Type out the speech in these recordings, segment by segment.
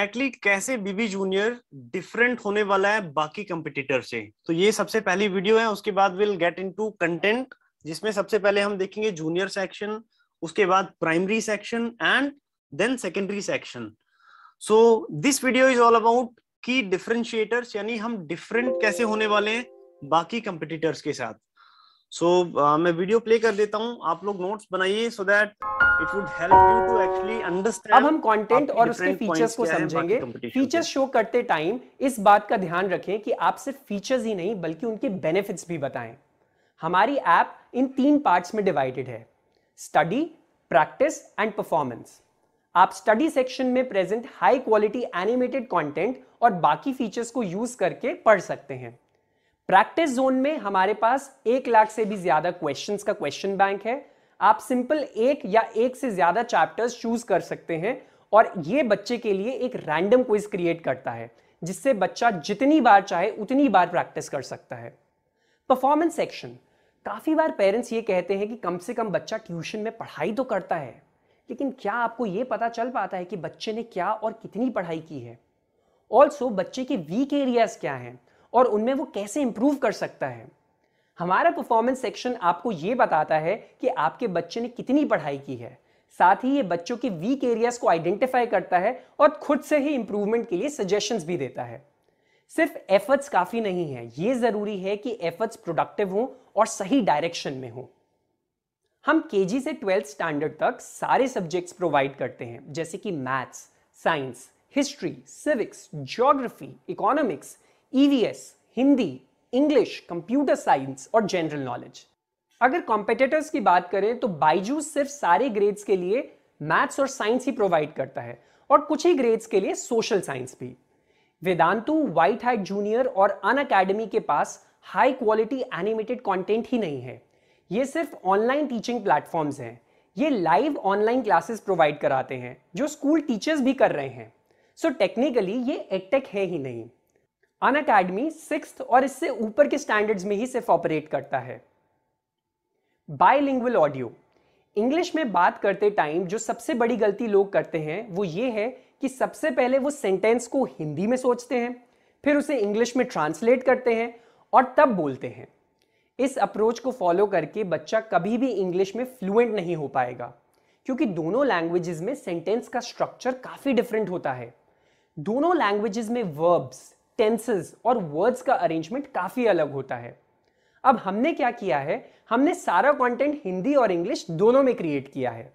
Exactly exactly कैसे बीबी junior different होने वाला है बाकी कंपिटिटर से तो ये सबसे पहली वीडियो है उसके बाद will get into content जिसमें सबसे पहले हम देखेंगे जूनियर सेक्शन उसके बाद primary section and then secondary section so this video is all about key differentiators यानी हम डिफरेंट कैसे होने वाले हैं बाकी कंपिटिटर्स के साथ सो so, uh, मैं वीडियो प्ले कर देता हूँ आप लोग नोट्स बनाइए so that it would help you to actually understand अब हम कंटेंट और उसके फीचर्स को समझेंगे फीचर्स शो करते टाइम इस बात का ध्यान रखें कि आप सिर्फ फीचर्स ही नहीं बल्कि उनके बेनिफिट्स भी बताएं हमारी ऐप इन तीन पार्ट्स में डिवाइडेड है स्टडी प्रैक्टिस एंड परफॉर्मेंस आप स्टडी सेक्शन में present high quality animated content और बाकी फीचर्स को यूज करके पढ़ सकते हैं प्रैक्टिस जोन में हमारे पास एक लाख से भी ज्यादा क्वेश्चन का क्वेश्चन बैंक है आप सिंपल एक या एक से ज्यादा चैप्टर्स चूज कर सकते हैं और ये बच्चे के लिए एक रैंडम क्विज क्रिएट करता है जिससे बच्चा जितनी बार चाहे उतनी बार प्रैक्टिस कर सकता है परफॉर्मेंस सेक्शन काफ़ी बार पेरेंट्स ये कहते हैं कि कम से कम बच्चा ट्यूशन में पढ़ाई तो करता है लेकिन क्या आपको ये पता चल पाता है कि बच्चे ने क्या और कितनी पढ़ाई की है ऑल्सो बच्चे के वीक एरियाज क्या हैं और उनमें वो कैसे इंप्रूव कर सकता है हमारा परफॉर्मेंस सेक्शन आपको ये बताता है कि आपके बच्चे ने कितनी पढ़ाई की है साथ ही ये बच्चों के वीक एरियाज को आइडेंटिफाई करता है और खुद से ही इंप्रूवमेंट के लिए सजेशंस भी देता है सिर्फ एफर्ट्स काफ़ी नहीं है ये ज़रूरी है कि एफर्ट्स प्रोडक्टिव हों और सही डायरेक्शन में हों हम के से ट्वेल्थ स्टैंडर्ड तक सारे सब्जेक्ट्स प्रोवाइड करते हैं जैसे कि maths science history civics geography economics EVS Hindi English computer science और जनरल नॉलेज अगर कॉम्पिटिटर्स की बात करें तो बाइजूस सिर्फ सारे ग्रेड्स के लिए मैथ्स और साइंस ही प्रोवाइड करता है और कुछ ही ग्रेड्स के लिए सोशल साइंस भी वेदांतु व्हाइट हाइट जूनियर और अन अकेडमी के पास हाई क्वालिटी एनिमेटेड कंटेंट ही नहीं है ये सिर्फ ऑनलाइन टीचिंग प्लेटफॉर्म्स हैं ये लाइव ऑनलाइन क्लासेस प्रोवाइड कराते हैं जो स्कूल टीचर्स भी कर रहे हैं सो so टेक्निकली ये एक्टेक है ही नहीं अन अकेडमी सिक्स और इससे ऊपर के स्टैंडर्ड्स में ही सिर्फ ऑपरेट करता है बायलिंगुअल ऑडियो इंग्लिश में बात करते टाइम जो सबसे बड़ी गलती लोग करते हैं वो ये है कि सबसे पहले वो सेंटेंस को हिंदी में सोचते हैं फिर उसे इंग्लिश में ट्रांसलेट करते हैं और तब बोलते हैं इस अप्रोच को फॉलो करके बच्चा कभी भी इंग्लिश में फ्लुएंट नहीं हो पाएगा क्योंकि दोनों लैंग्वेजेस में सेंटेंस का स्ट्रक्चर काफ़ी डिफरेंट होता है दोनों लैंग्वेजेस में वर्ब्स टेंसेस और वर्ड्स का अरेंजमेंट काफ़ी अलग होता है अब हमने क्या किया है हमने सारा कंटेंट हिंदी और इंग्लिश दोनों में क्रिएट किया है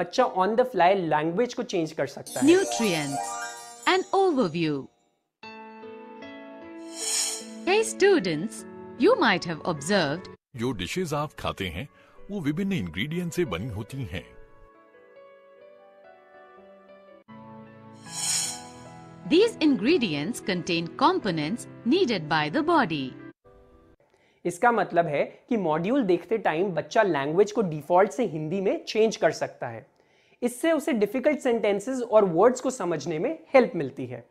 बच्चा ऑन द फ्लाई लैंग्वेज को चेंज कर सकता है nutrients and overview Hey students, you might have observed जो डिशेस आप खाते हैं वो विभिन्न इंग्रेडिएंट से बनी होती हैं These ingredients contain components needed by the body. इसका मतलब है कि मॉड्यूल देखते टाइम बच्चा लैंग्वेज को डिफॉल्ट से हिंदी में चेंज कर सकता है इससे उसे डिफिकल्ट सेंटेंसेस और वर्ड्स को समझने में हेल्प मिलती है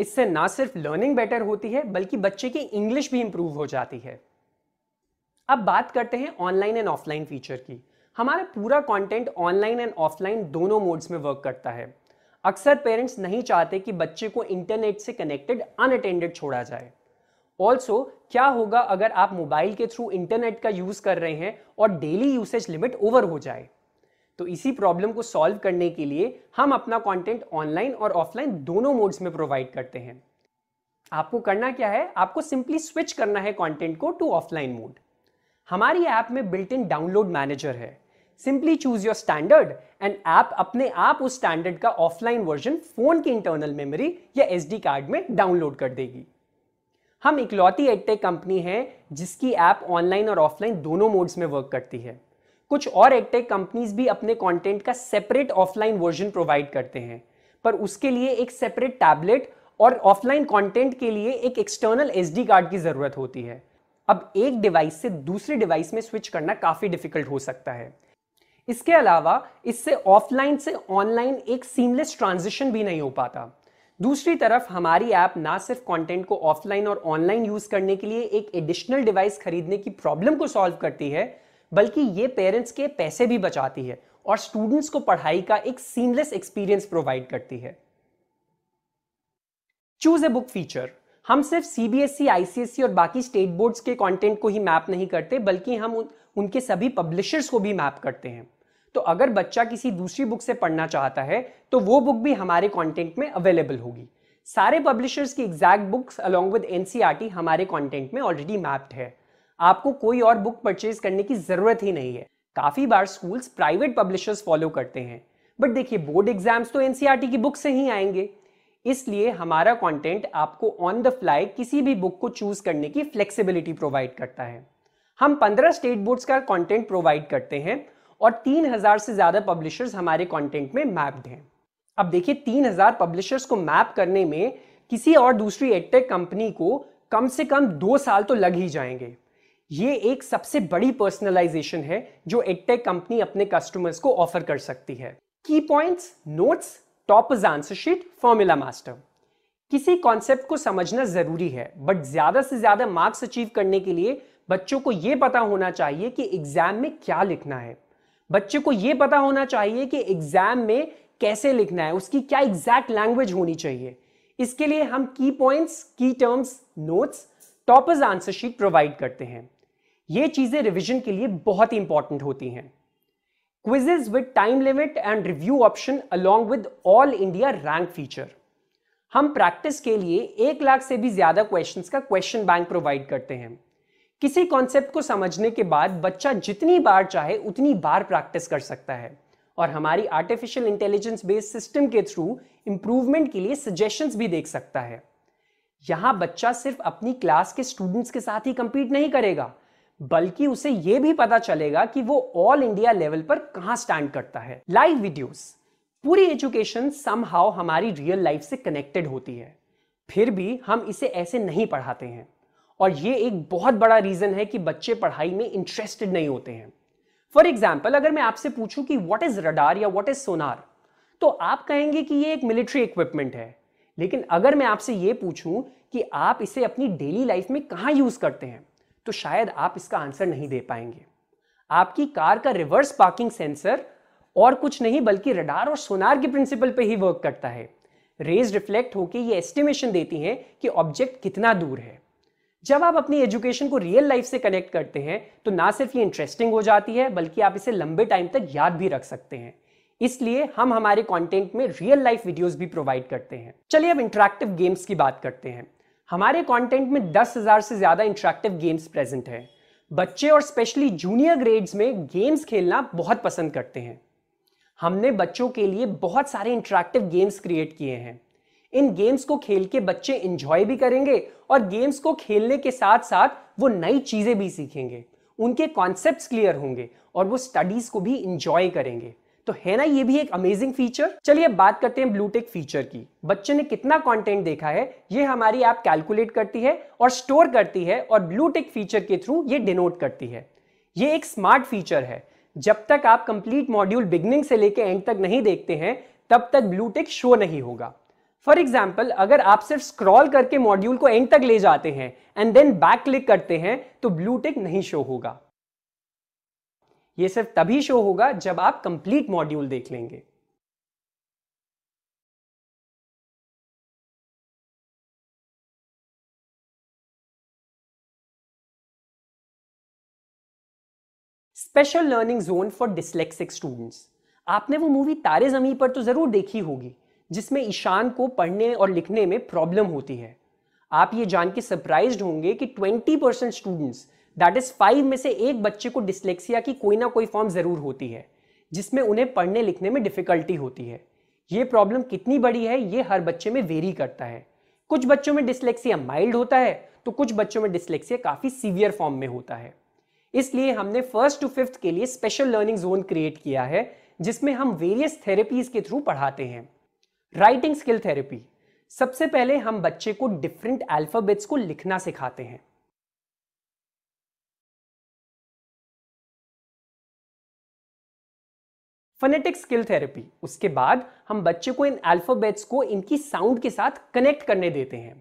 इससे ना सिर्फ लर्निंग बेटर होती है बल्कि बच्चे की इंग्लिश भी इंप्रूव हो जाती है अब बात करते हैं ऑनलाइन एंड ऑफलाइन फीचर की हमारा पूरा कंटेंट ऑनलाइन एंड ऑफलाइन दोनों मोड्स में वर्क करता है अक्सर पेरेंट्स नहीं चाहते कि बच्चे को इंटरनेट से कनेक्टेड अनअटेंडेड छोड़ा जाए ऑल्सो क्या होगा अगर आप मोबाइल के थ्रू इंटरनेट का यूज़ कर रहे हैं और डेली यूसेज लिमिट ओवर हो जाए तो इसी प्रॉब्लम को सॉल्व करने के लिए हम अपना कंटेंट ऑनलाइन और ऑफलाइन दोनों मोड्स में प्रोवाइड करते हैं आपको करना क्या है आपको सिंपली स्विच करना है कंटेंट को टू ऑफलाइन मोड हमारी ऐप में बिल्ट इन डाउनलोड मैनेजर है simply choose your standard and app अपने आप उस स्टैंडर्ड का ऑफलाइन वर्जन फोन की इंटरनल मेमोरी या एस कार्ड में डाउनलोड कर देगी हम इकलौती एडटेक कंपनी है जिसकी ऐप ऑनलाइन और ऑफलाइन दोनों मोड्स में वर्क करती है कुछ और एडटेक कंपनीज भी अपने कंटेंट का सेपरेट ऑफलाइन वर्जन प्रोवाइड करते हैं पर उसके लिए एक सेपरेट टैबलेट और ऑफलाइन कंटेंट के लिए एक एक्सटर्नल एसडी कार्ड की ज़रूरत होती है अब एक डिवाइस से दूसरे डिवाइस में स्विच करना काफ़ी डिफिकल्ट हो सकता है इसके अलावा इससे ऑफलाइन से ऑनलाइन एक सीमलेस ट्रांजिशन भी नहीं हो पाता दूसरी तरफ हमारी ऐप ना सिर्फ कंटेंट को ऑफलाइन और ऑनलाइन यूज करने के लिए एक एडिशनल डिवाइस खरीदने की प्रॉब्लम को सॉल्व करती है बल्कि ये पेरेंट्स के पैसे भी बचाती है और स्टूडेंट्स को पढ़ाई का एक सीमलेस एक्सपीरियंस प्रोवाइड करती है चूज ए बुक फीचर हम सिर्फ सीबीएसई, आईसीएसई e, e और बाकी स्टेट बोर्ड्स के कंटेंट को ही मैप नहीं करते बल्कि हम उनके सभी पब्लिशर्स को भी मैप करते हैं तो अगर बच्चा किसी दूसरी बुक से पढ़ना चाहता है तो वो बुक भी हमारे कॉन्टेंट में अवेलेबल होगी सारे पब्लिशर्स की exact books along with an हमारे कॉन्टेंट में ऑलरेडी मैप्ड है आपको कोई और बुक परचेज करने की ज़रूरत ही नहीं है काफ़ी बार स्कूल्स प्राइवेट पब्लिशर्स फॉलो करते हैं बट देखिए बोर्ड एग्जाम्स तो एनसीआर e की बुक से ही आएंगे इसलिए हमारा कंटेंट आपको ऑन द फ्लाई किसी भी बुक को चूज करने की फ्लेक्सिबिलिटी प्रोवाइड करता है हम पंद्रह स्टेट बोर्ड्स का कंटेंट प्रोवाइड करते हैं और 3000 से ज़्यादा पब्लिशर्स हमारे कंटेंट में मैप्ड हैं अब देखिए 3000 पब्लिशर्स को मैप करने में किसी और दूसरी एडटेक कंपनी को कम से कम दो साल तो लग ही जाएंगे ये एक सबसे बड़ी पर्सनलाइजेशन है जो एडटेक कंपनी अपने कस्टमर्स को ऑफर कर सकती है key points notes toppers answer sheet formula master किसी कॉन्सेप्ट को समझना जरूरी है बट ज्यादा से ज्यादा मार्क्स अचीव करने के लिए बच्चों को यह पता होना चाहिए कि एग्जाम में क्या लिखना है बच्चे को यह पता होना चाहिए कि एग्जाम में कैसे लिखना है उसकी क्या एग्जैक्ट लैंग्वेज होनी चाहिए इसके लिए हम key points key terms notes toppers answer sheet provide करते हैं ये चीजें रिविजन के लिए बहुत ही इंपॉर्टेंट होती हैं quizzes with time limit and review option along with all India rank feature हम प्रैक्टिस के लिए एक लाख से भी ज्यादा क्वेश्चंस का क्वेश्चन बैंक प्रोवाइड करते हैं किसी कॉन्सेप्ट को समझने के बाद बच्चा जितनी बार चाहे उतनी बार प्रैक्टिस कर सकता है और हमारी आर्टिफिशियल इंटेलिजेंस बेस्ड सिस्टम के थ्रू इम्प्रूवमेंट के लिए सजेशंस भी देख सकता है यहाँ बच्चा सिर्फ अपनी क्लास के स्टूडेंट्स के साथ ही कंपीट नहीं करेगा बल्कि उसे यह भी पता चलेगा कि वो ऑल इंडिया लेवल पर कहाँ स्टैंड करता है लाइव वीडियोस पूरी एजुकेशन सम हमारी रियल लाइफ से कनेक्टेड होती है फिर भी हम इसे ऐसे नहीं पढ़ाते हैं और ये एक बहुत बड़ा रीज़न है कि बच्चे पढ़ाई में इंटरेस्टेड नहीं होते हैं फॉर एग्जाम्पल अगर मैं आपसे पूछूं कि वॉट इज़ रडार या वॉट इज़ सोनार तो आप कहेंगे कि ये एक मिलिट्री इक्विपमेंट है लेकिन अगर मैं आपसे ये पूछूं कि आप इसे अपनी डेली लाइफ में कहाँ यूज़ करते हैं तो शायद आप इसका आंसर नहीं दे पाएंगे आपकी कार का रिवर्स पार्किंग सेंसर और कुछ नहीं बल्कि रडार और सोनार के प्रिंसिपल पे ही वर्क करता है रेज रिफ्लेक्ट होकर ये एस्टिमेशन देती हैं कि ऑब्जेक्ट कितना दूर है जब आप अपनी एजुकेशन को रियल लाइफ से कनेक्ट करते हैं तो ना सिर्फ ये इंटरेस्टिंग हो जाती है बल्कि आप इसे लंबे टाइम तक याद भी रख सकते हैं इसलिए हम हमारे कंटेंट में रियल लाइफ वीडियोस भी प्रोवाइड करते हैं चलिए अब इंटरेक्टिव गेम्स की बात करते हैं हमारे कंटेंट में हजार से ज़्यादा इंटरेक्टिव गेम्स प्रेजेंट हैं बच्चे और स्पेशली जूनियर ग्रेड्स में गेम्स खेलना बहुत पसंद करते हैं हमने बच्चों के लिए बहुत सारे इंटरेक्टिव गेम्स क्रिएट किए हैं इन गेम्स को खेल के बच्चे इंजॉय भी करेंगे और गेम्स को खेलने के साथ साथ वो नई चीज़ें भी सीखेंगे उनके कॉन्सेप्ट क्लियर होंगे और वो स्टडीज को भी इंजॉय करेंगे तो है ना ये भी एक अमेजिंग फीचर चलिए बात करते हैं ब्लूटेक फीचर की बच्चे ने कितना कंटेंट देखा है ये हमारी ऐप कैलकुलेट करती है और स्टोर करती है और ब्लूटेक फीचर के थ्रू ये डिनोट करती है ये एक स्मार्ट फीचर है जब तक आप कंप्लीट मॉड्यूल बिगनिंग से लेके एंड तक नहीं देखते हैं तब तक ब्लूटेक शो नहीं होगा फॉर एग्जाम्पल अगर आप सिर्फ स्क्रॉल करके मॉड्यूल को एंड तक ले जाते हैं एंड देन बैक क्लिक करते हैं तो ब्लू टिक नहीं शो होगा यह सिर्फ तभी शो होगा जब आप कंप्लीट मॉड्यूल देख लेंगे special learning zone for dyslexic students आपने वो मूवी तारे जमी पर तो जरूर देखी होगी जिसमें ईशान को पढ़ने और लिखने में प्रॉब्लम होती है आप ये जान के सरप्राइज होंगे कि 20 percent students that is five में से एक बच्चे को डिसलेक्सिया की कोई ना कोई फॉर्म ज़रूर होती है जिसमें उन्हें पढ़ने लिखने में डिफ़िकल्टी होती है ये प्रॉब्लम कितनी बड़ी है ये हर बच्चे में वेरी करता है कुछ बच्चों में डिस्लेक्सिया माइल्ड होता है तो कुछ बच्चों में डिसलेक्सिया काफ़ी सीवियर फॉर्म में होता है इसलिए हमने फर्स्ट टू फिफ्थ के लिए स्पेशल लर्निंग जोन क्रिएट किया है जिसमें हम वेरियस थेरेपीज के थ्रू पढ़ाते हैं राइटिंग स्किल थेरेपी सबसे पहले हम बच्चे को डिफरेंट अल्फाबेट्स को लिखना सिखाते हैं फनेटिक स्किल थेरेपी उसके बाद हम बच्चे को इन अल्फाबेट्स को इनकी साउंड के साथ कनेक्ट करने देते हैं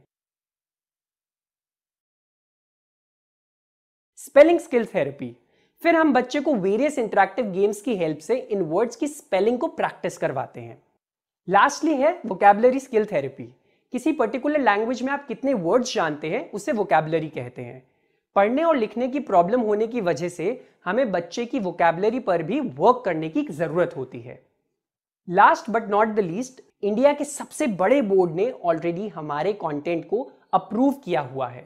स्पेलिंग स्किल थेरेपी फिर हम बच्चे को वेरियस इंटरेक्टिव गेम्स की हेल्प से इन वर्ड्स की स्पेलिंग को प्रैक्टिस करवाते हैं लास्टली है वोकेबलरी स्किल थेरेपी किसी पर्टिकुलर लैंग्वेज में आप कितने वर्ड्स जानते हैं उसे वोकेबलरी कहते हैं पढ़ने और लिखने की प्रॉब्लम होने की वजह से हमें बच्चे की वोकेबलरी पर भी वर्क करने की जरूरत होती है last but not the least India के सबसे बड़े बोर्ड ने ऑलरेडी हमारे कंटेंट को अप्रूव किया हुआ है